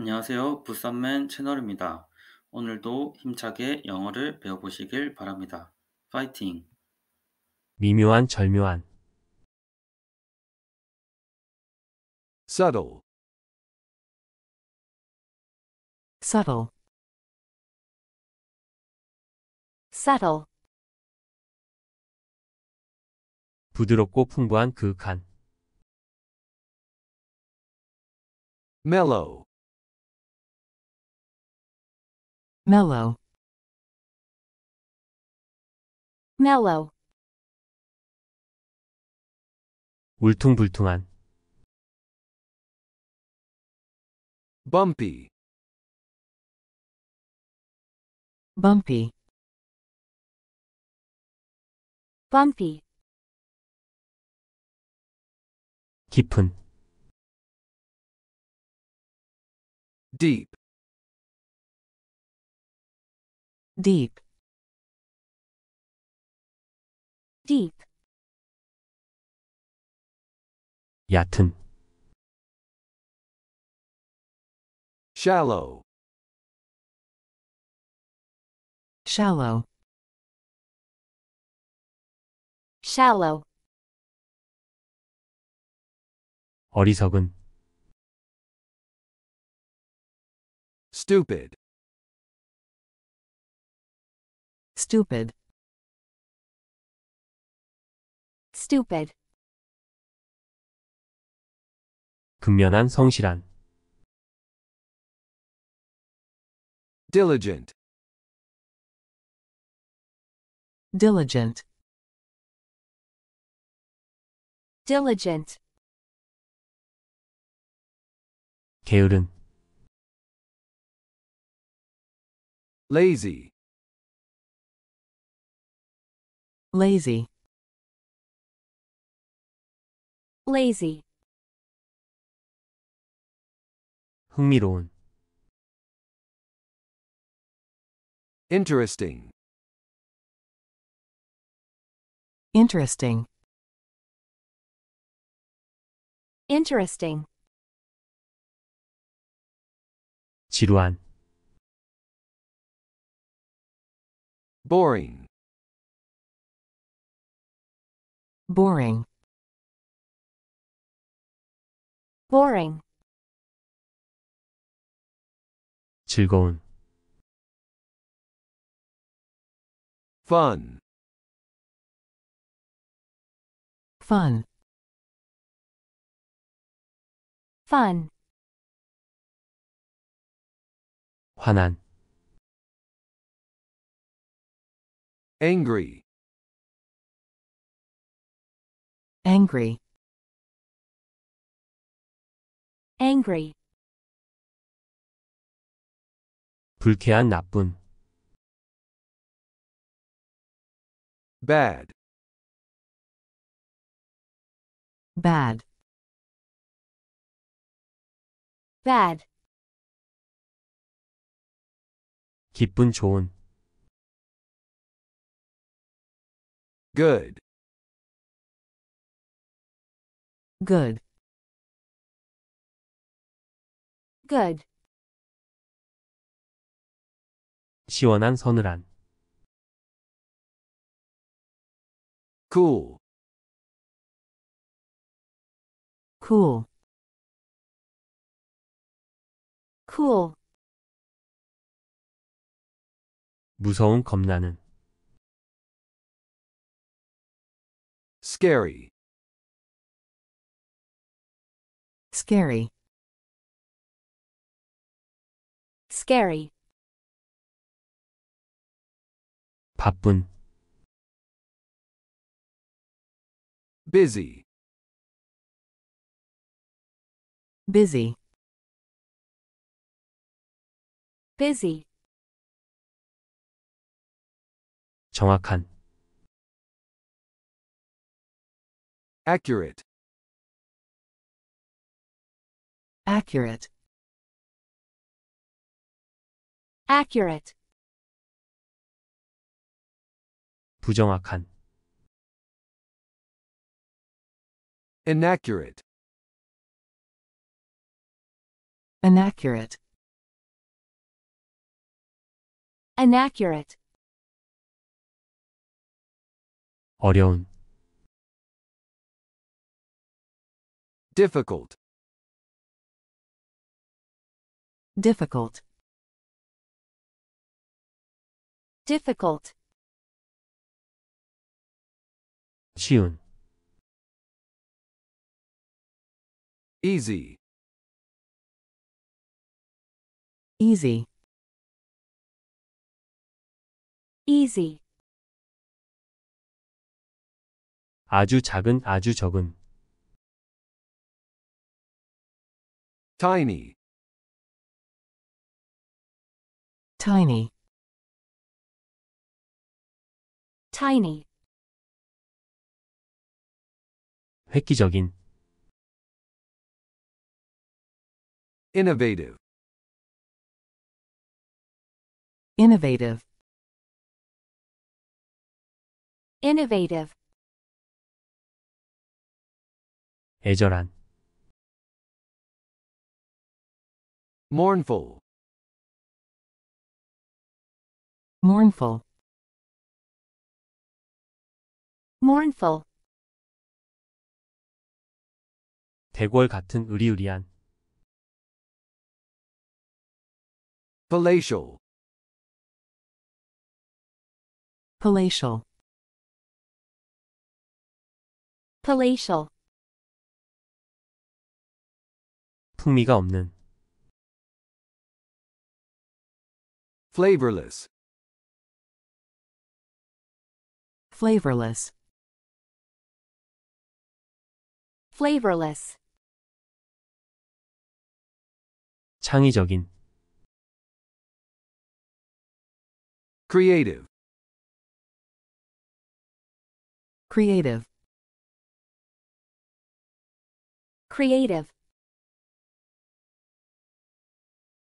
안녕하세요. 부산맨 채널입니다. 오늘도 힘차게 영어를 배워보시길 바랍니다. 파이팅! 미묘한 절묘한 subtle subtle subtle 부드럽고 풍부한 그윽한 mellow mellow mellow 울퉁불퉁한 bumpy bumpy bumpy 깊은 deep deep deep 얕은 shallow shallow shallow 어리석은 stupid Stupid. Stupid. 근면한 성실한. Diligent. Diligent. Diligent. 게으른. Lazy. lazy lazy 흥미로운 interesting interesting interesting 지루한 boring boring boring 즐거운 fun fun fun 화난 angry angry angry 불쾌한 나쁜 bad bad bad 기쁜 좋은 good Good. Good. 시원한 서늘한. Cool. Cool. Cool. 무서운 겁나는. Scary. Scary. Scary. 바쁜 busy busy busy 정확한 accurate Accurate. Accurate. 부정확한. Inaccurate. Inaccurate. Inaccurate. 어려운. Difficult. Difficult. Difficult. 쉬운. Easy. Easy. Easy. 아주 작은 아주 적은 tiny tiny tiny 획기적인 innovative innovative innovative 애절한 mournful mournful mournful 대궐 같은 의리의리한 palatial palatial palatial 풍미가 없는 flavorless Flavorless. Flavorless. 창의적인 creative creative creative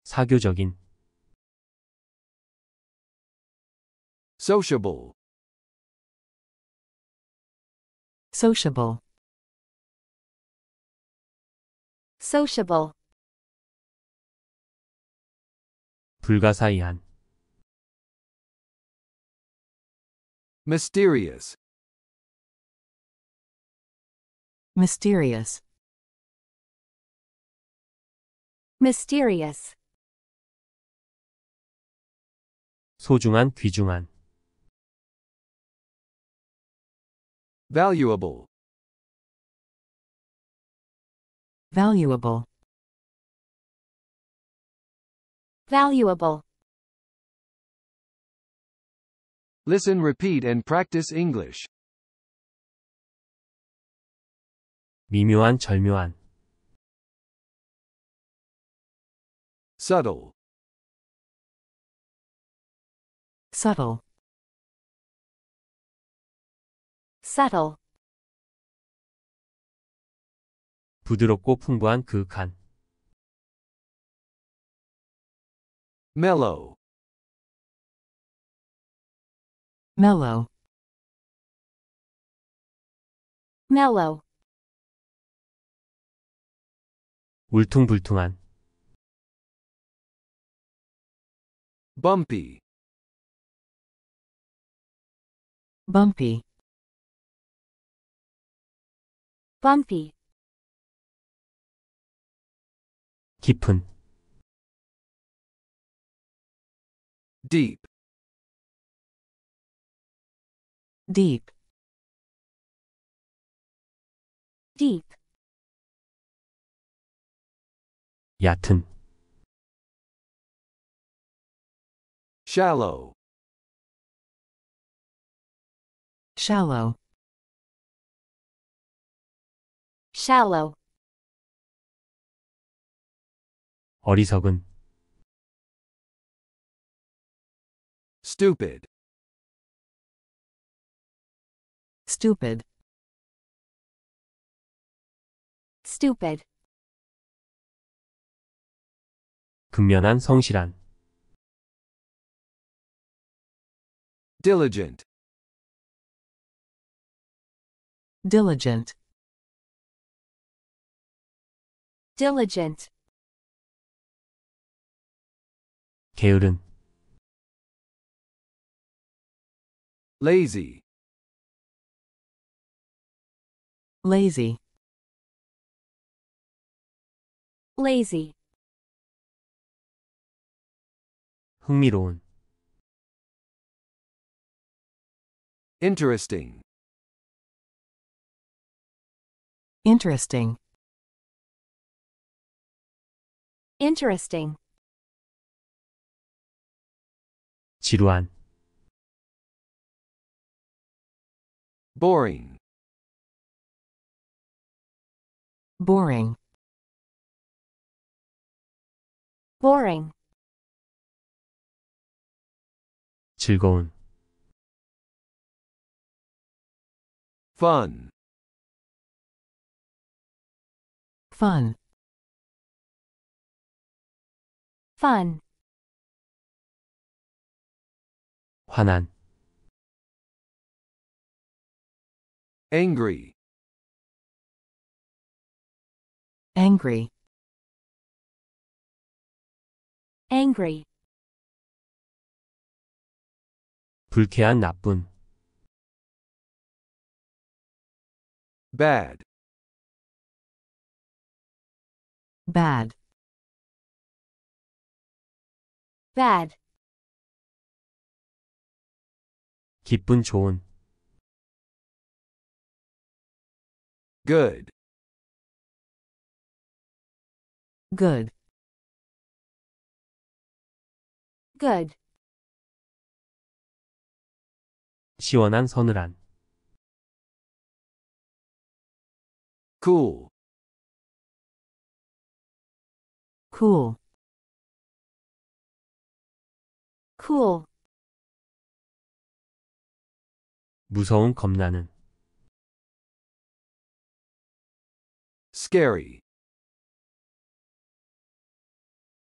사교적인 sociable Sociable. Sociable. 불가사의한. Mysterious. Mysterious. Mysterious. 소중한, 귀중한. Valuable. Valuable. Valuable. Listen, repeat, and practice English. 미묘한, 절묘한. Subtle. Subtle. settle. 부드럽고 풍부한 그 간. mellow mellow mellow 울퉁불퉁한 bumpy bumpy bumpy 깊은 deep deep deep 얕은 shallow shallow shallow 어리석은 stupid stupid stupid 근면한 성실한 diligent diligent diligent 게으른 lazy lazy lazy 흥미로운 interesting interesting Interesting. 지루한 boring boring boring 즐거운 fun fun fun 화난 angry angry angry 불쾌한 나쁜 bad bad bad 기쁜 좋은 good good good 시원한 서늘한 cool cool cool. 무서운 겁나는 scary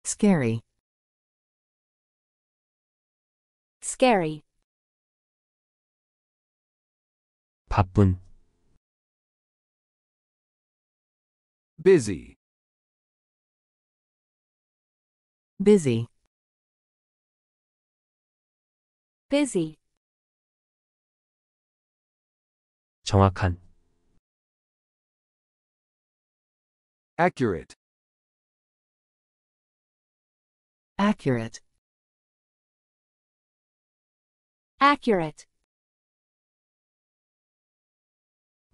scary scary 바쁜 busy busy busy, 정확한, accurate, accurate, accurate,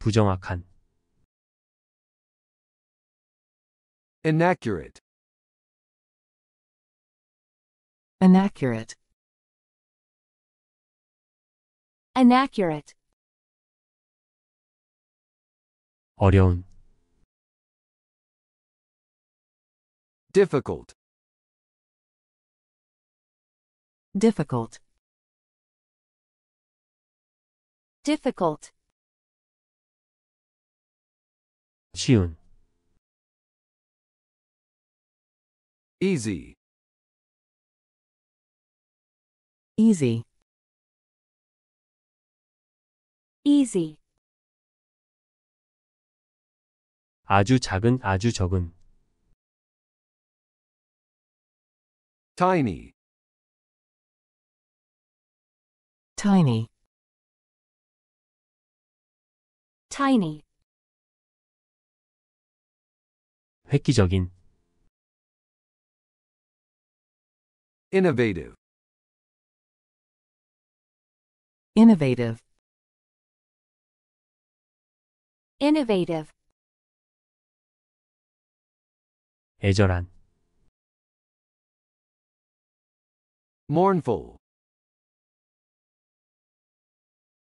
부정확한, inaccurate, inaccurate, inaccurate 어려운 difficult difficult difficult 쉬운 easy easy easy. 아주 작은 아주 적은 tiny, tiny, tiny, 획기적인 innovative, innovative, innovative 애절한 mournful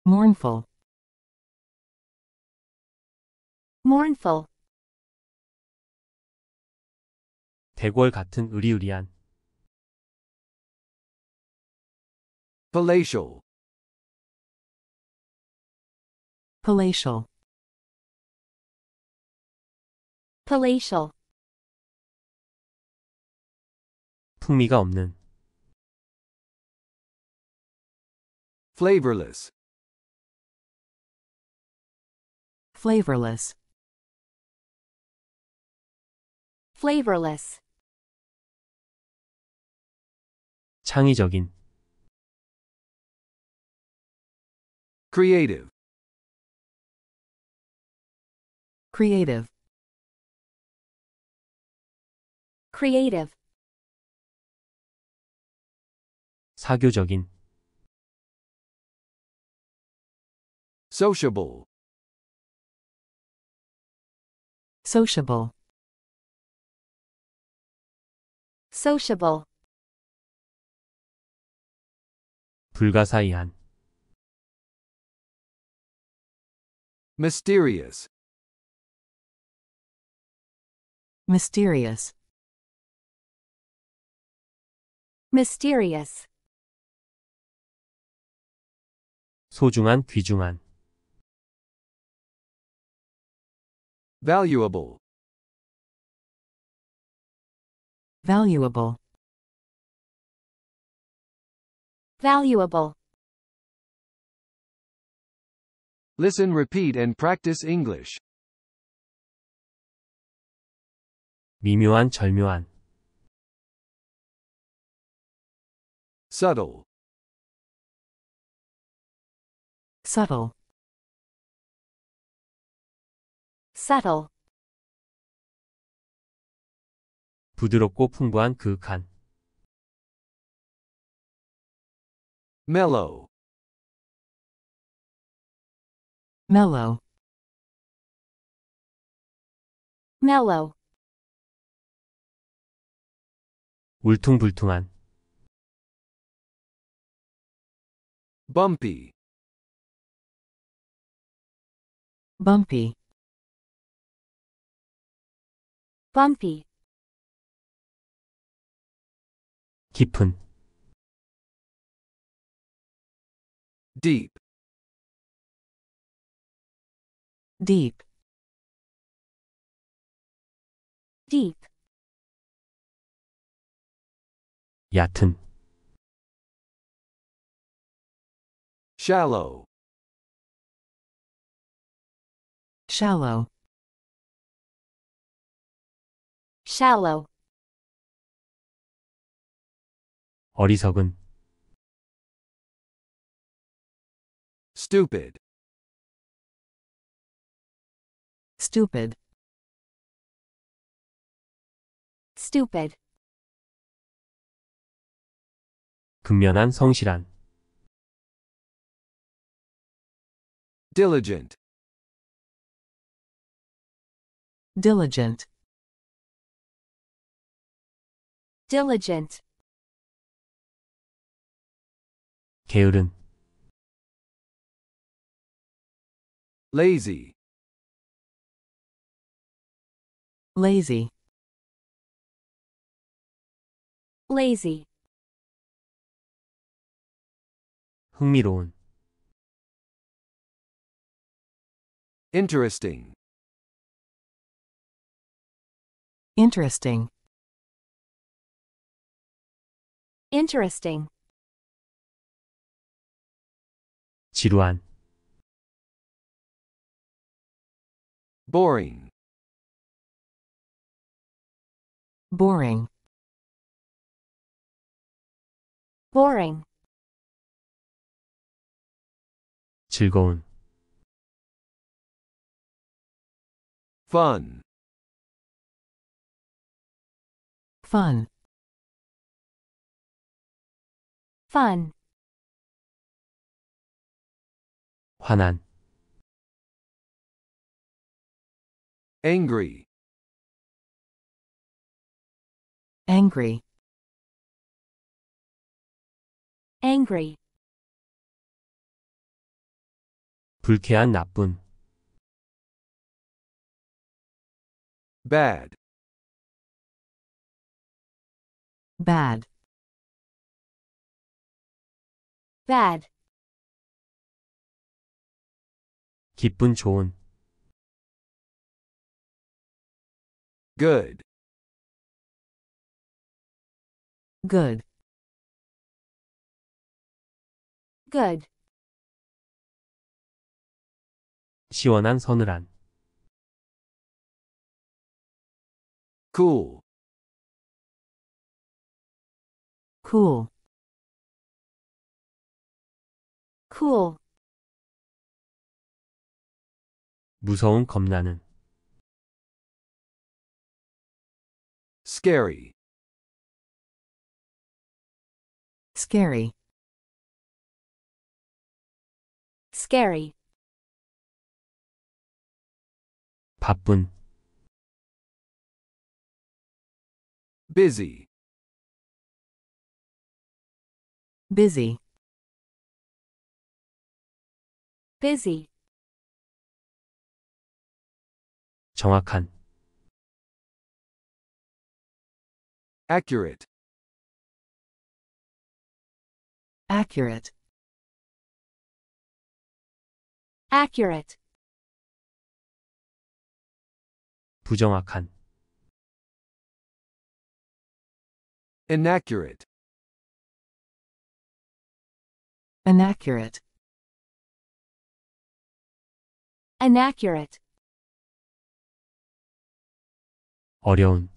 mournful mournful 대궐 같은 으리으리한 palatial palatial palatial 풍미가 없는 flavorless flavorless flavorless 창의적인 creative creative creative 사교적인 sociable sociable sociable 불가사의한 mysterious mysterious mysterious 소중한 귀중한 valuable valuable valuable Listen repeat and practice English 미묘한 절묘한 Subtle. Subtle. Subtle. 부드럽고 풍부한 그 간. Mellow. Mellow. Mellow. 울퉁불퉁한. Bumpy. Bumpy. Bumpy. 깊은. Deep. Deep. Deep. 얕은. Shallow. Shallow. Shallow. 어리석은. Stupid. Stupid. Stupid. 근면한 성실한. Diligent. Diligent. Diligent. 게으른. Lazy. Lazy. Lazy. 흥미로운. Interesting. Interesting. Interesting. 지루한 boring boring boring 즐거운 Fun. Fun. Fun. 화난. Angry. Angry. Angry. 불쾌한 나쁜. Bad. Bad. Bad. 기쁜 좋은. Good. Good. Good. 시원한 서늘한. Cool. Cool. Cool. 무서운 겁나는 scary scary scary 바쁜 Busy. Busy. Busy. 정확한. Accurate. Accurate. Accurate. 부정확한. Inaccurate. Inaccurate. Inaccurate. 어려운.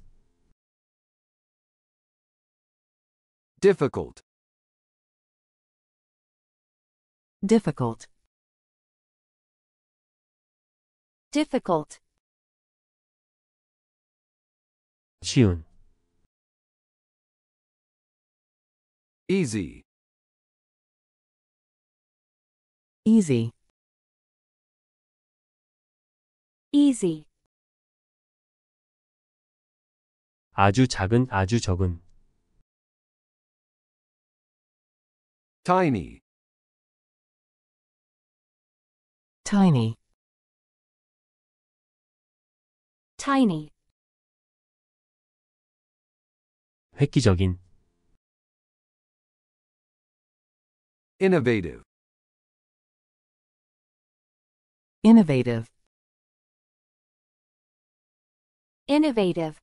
Difficult. Difficult. Difficult. 쉬운. easy easy easy 아주 작은 아주 적은 tiny tiny tiny 획기적인 Innovative. Innovative. Innovative.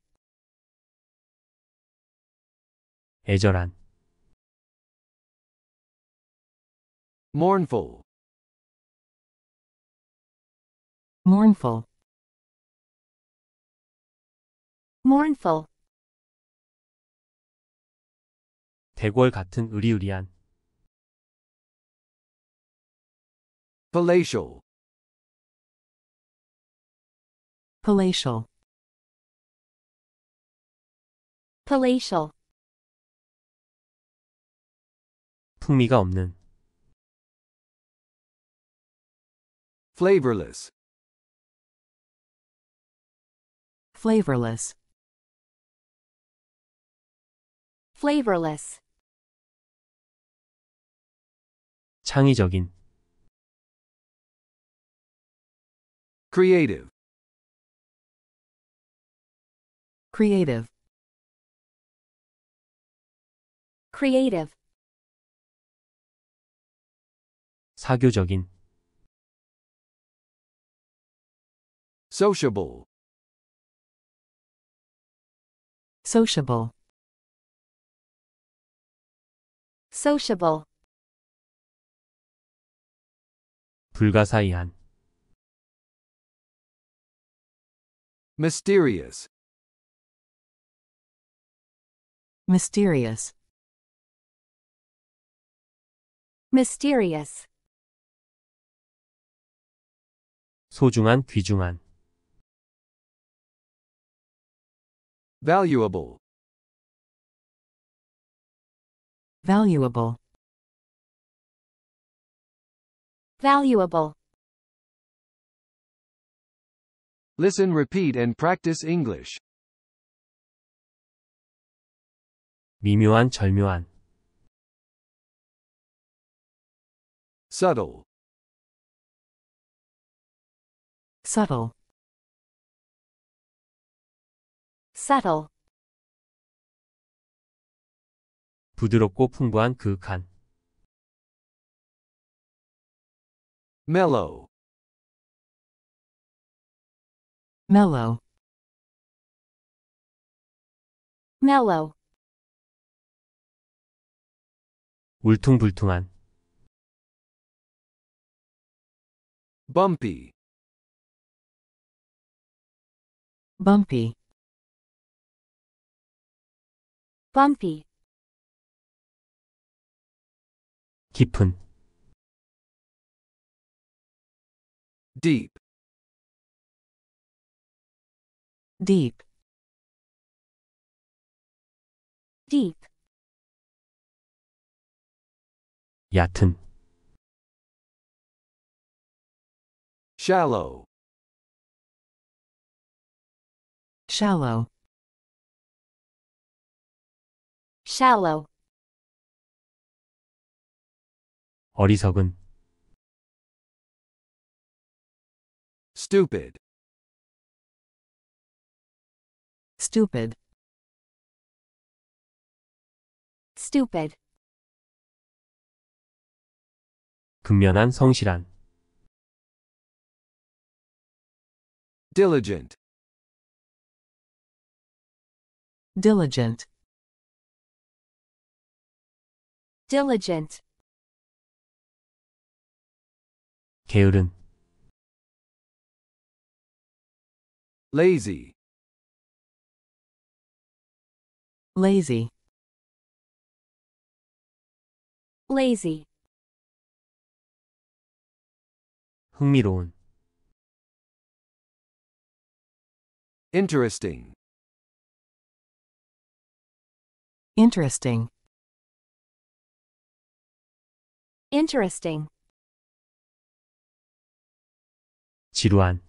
애절한. Mournful. Mournful. Mournful. 대궐 같은 의리의리한. Palatial. Palatial. Palatial. 풍미가 없는. Flavorless. Flavorless. Flavorless. 창의적인. Creative. Creative. Creative. 사교적인. Sociable. Sociable. Sociable. 불가사의한. Mysterious. Mysterious. Mysterious. 소중한, 귀중한. Valuable. Valuable. Valuable. Listen repeat and practice English. 미묘한 절묘한 Subtle. subtle, subtle, 부드럽고 풍부한 그윽한 Mellow. mellow mellow 울퉁불퉁한 bumpy bumpy bumpy 깊은 deep deep deep 얕은 shallow shallow shallow 어리석은 stupid Stupid. Stupid. 근면한 성실한. Diligent. Diligent. Diligent. 게으른. Lazy. lazy lazy 흥미로운 interesting interesting interesting 지루한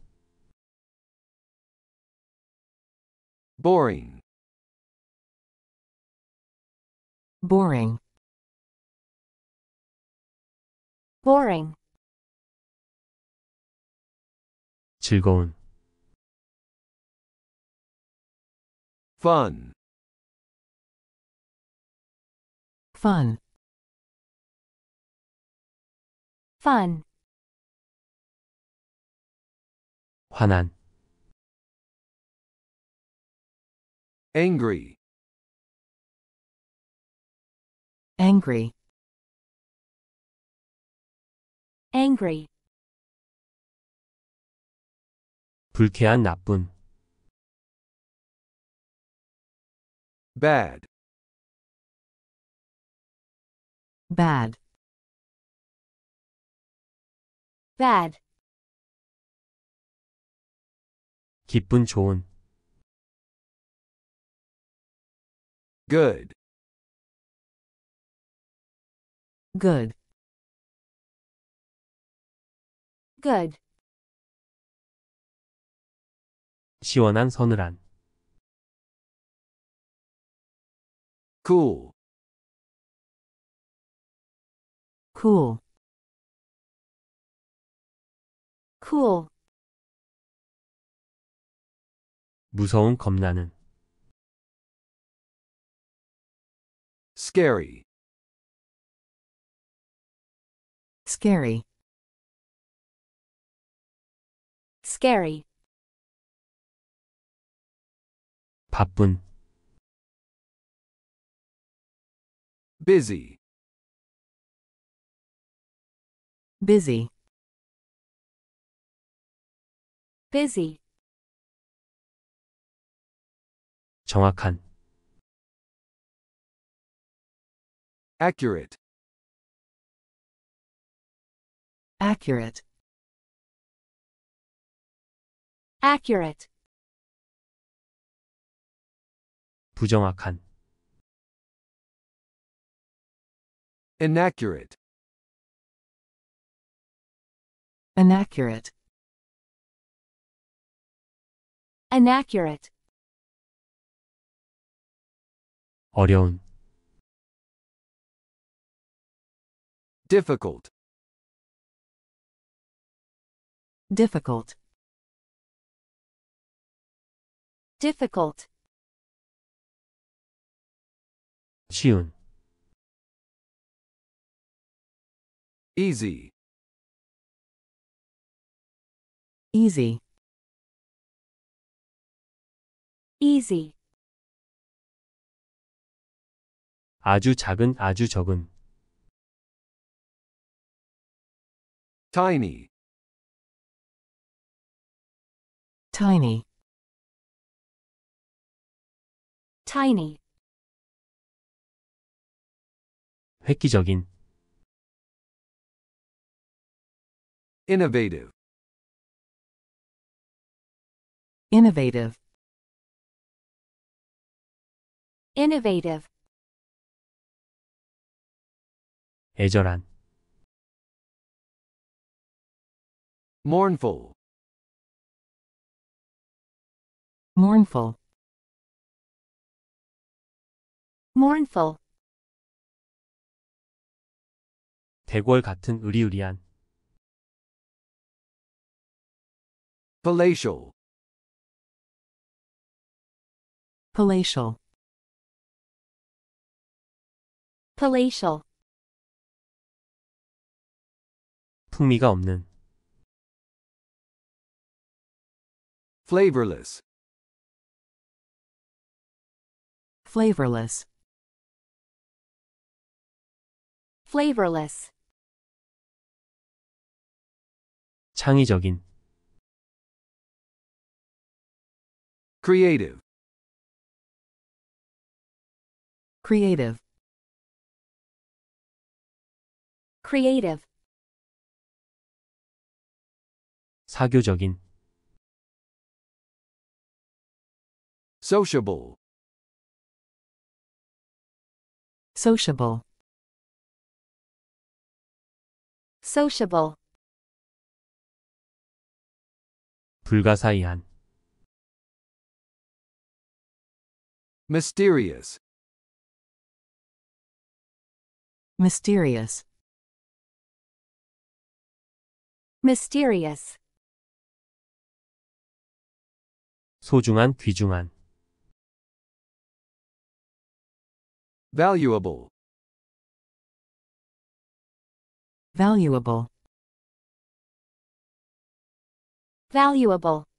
boring boring boring 즐거운 fun fun fun 화난 angry angry angry 불쾌한 나쁜 bad bad bad 기쁜 좋은 good Good. Good. 시원한 서늘한 cool cool cool 무서운 겁나는 scary Scary. Scary. 바쁜 busy busy busy 정확한 accurate Accurate. Accurate. 부정확한. Inaccurate. Inaccurate. Inaccurate. 어려운. Difficult. difficult difficult 쉬운 easy easy easy 아주 작은 아주 적은 tiny Tiny. Tiny. 획기적인. Innovative. Innovative. Innovative. 애절한. Mournful. mournful mournful 대궐 같은 의리의리한 palatial palatial palatial 풍미가 없는 flavorless Flavorless. Flavorless. 창의적인 creative creative creative 사교적인 sociable Sociable. Sociable. 불가사의한. Mysterious. Mysterious. Mysterious. 소중한, 귀중한. Valuable. Valuable. Valuable.